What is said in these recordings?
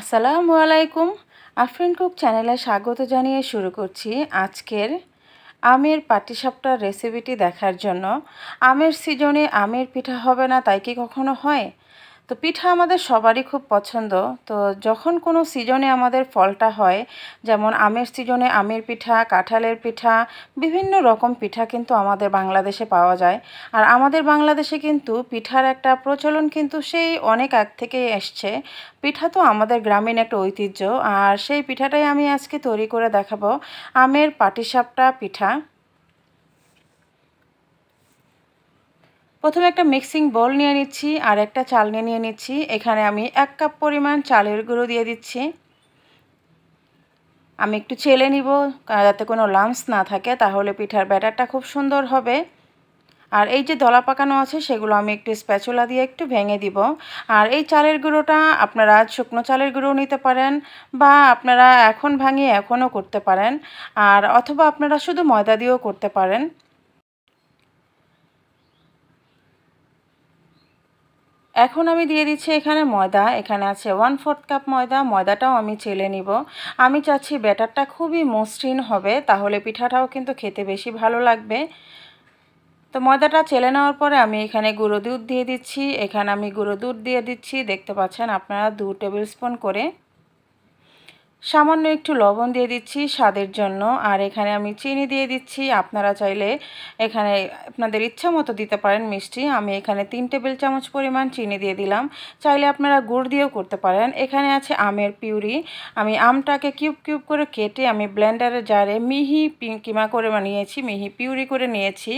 আসসালামু আলাইকুম আফরিন কুক চ্যানেলে স্বাগত জানিয়ে শুরু করছি আজকের আমের পাটিসাপটার রেসিপিটি দেখার জন্য আমের সিজনে আমের পিঠা হবে না তাই কি কখনো হয় তো পিঠা আমাদের সবারই খুব পছন্দ তো যখন কোনো সিজনে আমাদের ফলটা হয় যেমন আমের সিজনে আমের পিঠা কাঁঠালের পিঠা বিভিন্ন রকম পিঠা কিন্তু আমাদের বাংলাদেশে পাওয়া যায় আর আমাদের বাংলাদেশে কিন্তু পিঠার একটা প্রচলন কিন্তু সেই অনেক আগ থেকেই এসছে পিঠা তো আমাদের গ্রামীণ একটা ঐতিহ্য আর সেই পিঠাটাই আমি আজকে তৈরি করে দেখাবো আমের পাটিসাপটা পিঠা প্রথমে একটা মিক্সিং বল নিয়ে নিচ্ছি আর একটা চাল নিয়ে নিচ্ছি এখানে আমি এক কাপ পরিমাণ চালের গুঁড়ো দিয়ে দিচ্ছি আমি একটু চেলে নিব যাতে কোনো লাম্পস না থাকে তাহলে পিঠার ব্যাটারটা খুব সুন্দর হবে আর এই যে দলা পাকানো আছে সেগুলো আমি একটু স্প্যাচুলা দিয়ে একটু ভেঙে দিব আর এই চালের গুঁড়োটা আপনারা শুকনো চালের গুঁড়ো নিতে পারেন বা আপনারা এখন ভাঙিয়ে এখনও করতে পারেন আর অথবা আপনারা শুধু ময়দা দিয়েও করতে পারেন এখন আমি দিয়ে দিচ্ছি এখানে ময়দা এখানে আছে ওয়ান ফোর্থ কাপ ময়দা ময়দাটাও আমি চেলে নিব আমি চাচ্ছি ব্যাটারটা খুবই মসৃণ হবে তাহলে পিঠাটাও কিন্তু খেতে বেশি ভালো লাগবে তো ময়দাটা চেলে নেওয়ার পরে আমি এখানে গুঁড়ো দুধ দিয়ে দিচ্ছি এখানে আমি গুঁড়ো দুধ দিয়ে দিচ্ছি দেখতে পাচ্ছেন আপনারা দু টেবিল স্পুন করে সামান্য একটু লবণ দিয়ে দিচ্ছি স্বাদের জন্য আর এখানে আমি চিনি দিয়ে দিচ্ছি আপনারা চাইলে এখানে আপনাদের ইচ্ছা মতো দিতে পারেন মিষ্টি আমি এখানে তিন টেবিল চামচ পরিমাণ চিনি দিয়ে দিলাম চাইলে আপনারা গুড় দিয়েও করতে পারেন এখানে আছে আমের পিউরি আমি আমটাকে কিউব কিউব করে কেটে আমি ব্লেন্ডারে জারে মিহি কিমা করে নিয়েছি মিহি পিউরি করে নিয়েছি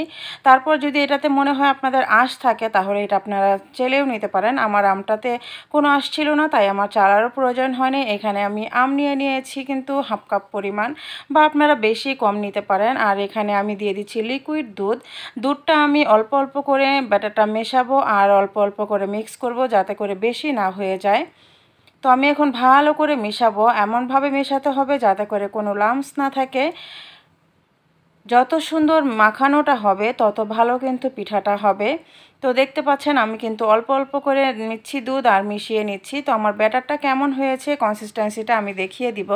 তারপর যদি এটাতে মনে হয় আপনাদের আঁশ থাকে তাহলে এটা আপনারা চেলেও নিতে পারেন আমার আমটাতে কোনো আঁশ ছিল না তাই আমার চালারও প্রয়োজন হয়নি এখানে আমি আম নিয়ে নিয়ে নিয়েছি কিন্তু হাফ কাপ পরিমাণ বা আপনারা বেশি কম নিতে পারেন আর এখানে আমি দিয়ে দিচ্ছি লিকুইড দুধ দুধটা আমি অল্প অল্প করে ব্যাটারটা মেশাবো আর অল্প অল্প করে মিক্স করব যাতে করে বেশি না হয়ে যায় তো আমি এখন ভালো করে মেশাবো এমনভাবে মেশাতে হবে যাতে করে কোনো লাম্পস না থাকে যত সুন্দর মাখানোটা হবে তত ভালো কিন্তু পিঠাটা হবে তো দেখতে পাচ্ছেন আমি কিন্তু অল্প অল্প করে নিচ্ছি দুধ আর মিশিয়ে নিচ্ছি তো আমার ব্যাটারটা কেমন হয়েছে কনসিস্টেন্সিটা আমি দেখিয়ে দিব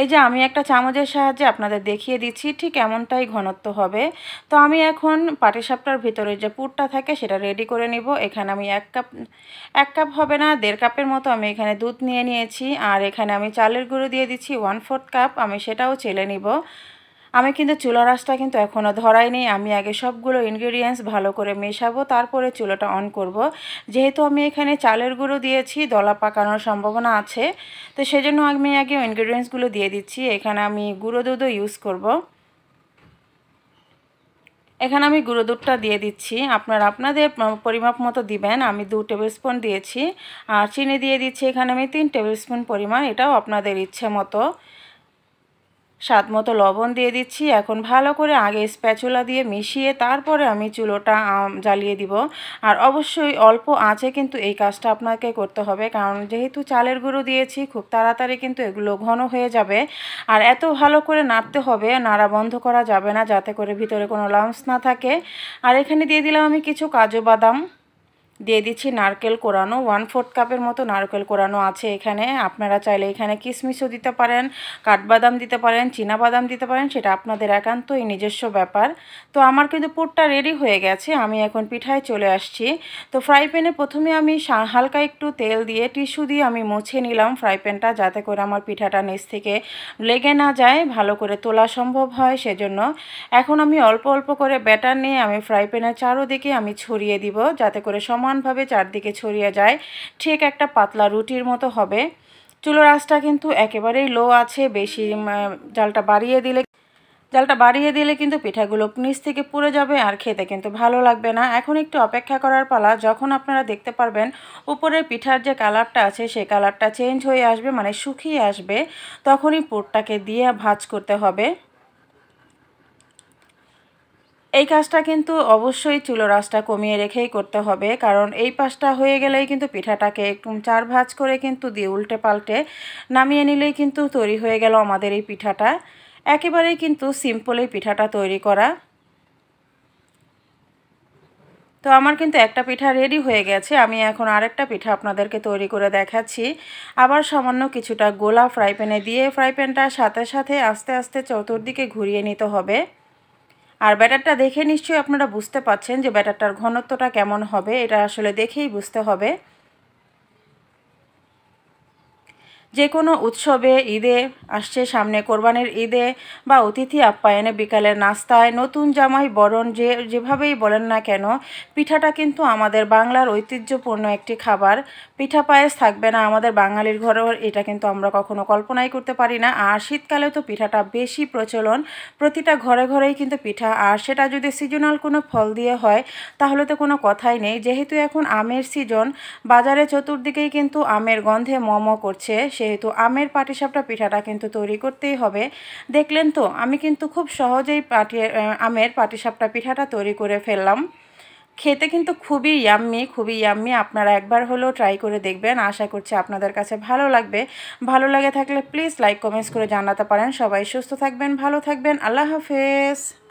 এই যে আমি একটা চামচের সাহায্যে আপনাদের দেখিয়ে দিচ্ছি ঠিক এমনটাই ঘনত্ব হবে তো আমি এখন পাটিসাপটার ভিতরে যে পুরটা থাকে সেটা রেডি করে নিব এখানে আমি এক কাপ এক কাপ হবে না দেড় কাপের মতো আমি এখানে দুধ নিয়ে নিয়েছি আর এখানে আমি চালের গুঁড়ো দিয়ে দিচ্ছি ওয়ান ফোর্থ কাপ আমি সেটাও চেলে নিব আমি কিন্তু চুলা রাসটা কিন্তু এখনও ধরাই নি আমি আগে সবগুলো ইনগ্রেডিয়েন্টস ভালো করে মেশাবো তারপরে চুলাটা অন করব। যেহেতু আমি এখানে চালের গুঁড়ো দিয়েছি দলা পাকানোর সম্ভাবনা আছে তো সেজন্য আমি আগে ইনগ্রেডিয়েন্টসগুলো দিয়ে দিচ্ছি এখানে আমি গুঁড়ো দুধও ইউজ করব। এখানে আমি গুঁড়ো দুধটা দিয়ে দিচ্ছি আপনারা আপনাদের পরিমাপ মতো দিবেন আমি দু টেবিল স্পুন দিয়েছি আর চিনি দিয়ে দিচ্ছি এখানে আমি তিন টেবিল স্পুন পরিমাণ এটাও আপনাদের ইচ্ছে মতো স্বাদ মতো লবণ দিয়ে দিচ্ছি এখন ভালো করে আগে স্প্যাচুলা দিয়ে মিশিয়ে তারপরে আমি চুলোটা জ্বালিয়ে দিব আর অবশ্যই অল্প আঁচে কিন্তু এই কাজটা আপনাকে করতে হবে কারণ যেহেতু চালের গুঁড়ো দিয়েছি খুব তাড়াতাড়ি কিন্তু এগুলো ঘন হয়ে যাবে আর এত ভালো করে নাড়তে হবে নাড়া বন্ধ করা যাবে না যাতে করে ভিতরে কোনো লাংস না থাকে আর এখানে দিয়ে দিলাম আমি কিছু কাজু বাদাম দিয়ে দিচ্ছি নারকেল কোরানো ওয়ান ফোর্থ কাপের মতো নারকেল কোরানো আছে এখানে আপনারা চাইলে এখানে কিশমিশও দিতে পারেন কাঠবাদাম দিতে পারেন বাদাম দিতে পারেন সেটা আপনাদের একান্তই নিজস্ব ব্যাপার তো আমার কিন্তু পুরটা রেডি হয়ে গেছে আমি এখন পিঠায় চলে আসছি তো ফ্রাই প্যানে প্রথমে আমি হালকা একটু তেল দিয়ে টিস্যু দিয়ে আমি মুছে নিলাম ফ্রাই প্যানটা যাতে করে আমার পিঠাটা নিচ থেকে লেগে না যায় ভালো করে তোলা সম্ভব হয় সেজন্য এখন আমি অল্প অল্প করে ব্যাটার নিয়ে আমি ফ্রাই প্যানের চারোদিকে আমি ছড়িয়ে দিব যাতে করে সমান সমানভাবে চারদিকে ছড়িয়ে যায় ঠিক একটা পাতলা রুটির মতো হবে চুলোর আঁচটা কিন্তু একেবারেই লো আছে বেশি জালটা বাড়িয়ে দিলে জালটা বাড়িয়ে দিলে কিন্তু পিঠাগুলো নিচ থেকে পুড়ে যাবে আর খেতে কিন্তু ভালো লাগবে না এখন একটু অপেক্ষা করার পালা যখন আপনারা দেখতে পারবেন উপরের পিঠার যে কালারটা আছে সেই কালারটা চেঞ্জ হয়ে আসবে মানে শুকিয়ে আসবে তখনই পুরটাকে দিয়ে ভাজ করতে হবে এই কাজটা কিন্তু অবশ্যই চুলো রাসটা কমিয়ে রেখেই করতে হবে কারণ এই পাশটা হয়ে গেলেই কিন্তু পিঠাটাকে একটু চার ভাজ করে কিন্তু দিয়ে উল্টে পাল্টে নামিয়ে নিলেই কিন্তু তৈরি হয়ে গেল আমাদের এই পিঠাটা একেবারেই কিন্তু সিম্পল এই পিঠাটা তৈরি করা তো আমার কিন্তু একটা পিঠা রেডি হয়ে গেছে আমি এখন আরেকটা পিঠা আপনাদেরকে তৈরি করে দেখাচ্ছি আবার সামান্য কিছুটা গোলা ফ্রাই প্যানে দিয়ে ফ্রাই প্যানটা সাথে সাথে আস্তে আস্তে চতুর্দিকে ঘুরিয়ে নিতে হবে আর ব্যাটারটা দেখে নিশ্চয়ই আপনারা বুঝতে পাচ্ছেন যে ব্যাটারটার ঘনত্বটা কেমন হবে এটা আসলে দেখেই বুঝতে হবে যে কোনো উৎসবে ঈদে আসছে সামনে কোরবানির ঈদে বা অতিথি আপ্যায়নে বিকালের নাস্তায় নতুন জামাই বরণ যে যেভাবেই বলেন না কেন পিঠাটা কিন্তু আমাদের বাংলার ঐতিহ্যপূর্ণ একটি খাবার পিঠা পায়েস থাকবে না আমাদের বাঙালির ঘর এটা কিন্তু আমরা কখনো কল্পনাই করতে পারি না আর শীতকালে তো পিঠাটা বেশি প্রচলন প্রতিটা ঘরে ঘরেই কিন্তু পিঠা আর সেটা যদি সিজনাল কোনো ফল দিয়ে হয় তাহলে তো কোনো কথাই নেই যেহেতু এখন আমের সিজন বাজারে চতুর্দিকেই কিন্তু আমের গন্ধে মমো করছে সেহেতু আমের পাটিসাপটা পিঠাটা কিন্তু তৈরি করতেই হবে দেখলেন তো আমি কিন্তু খুব সহজেই পাটি আমের পাটিসাপটা পিঠাটা তৈরি করে ফেললাম খেতে কিন্তু খুবই ইয়াম্মি খুবই ইয়াম্মি আপনারা একবার হলেও ট্রাই করে দেখবেন আশা করছি আপনাদের কাছে ভালো লাগবে ভালো লাগে থাকলে প্লিজ লাইক কমেন্টস করে জানাতে পারেন সবাই সুস্থ থাকবেন ভালো থাকবেন আল্লাহ হাফেজ